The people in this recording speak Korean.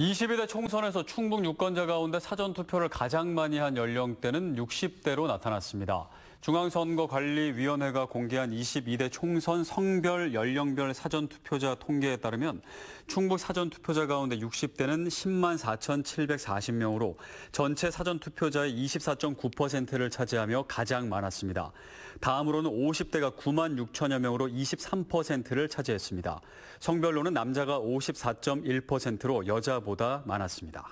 2 2대 총선에서 충북 유권자 가운데 사전투표를 가장 많이 한 연령대는 60대로 나타났습니다. 중앙선거관리위원회가 공개한 22대 총선 성별 연령별 사전투표자 통계에 따르면 충북 사전투표자 가운데 60대는 10만 4,740명으로 전체 사전투표자의 24.9%를 차지하며 가장 많았습니다. 다음으로는 50대가 9만 6천여 명으로 23%를 차지했습니다. 성별로는 남자가 54.1%로 여자보다 많았습니다.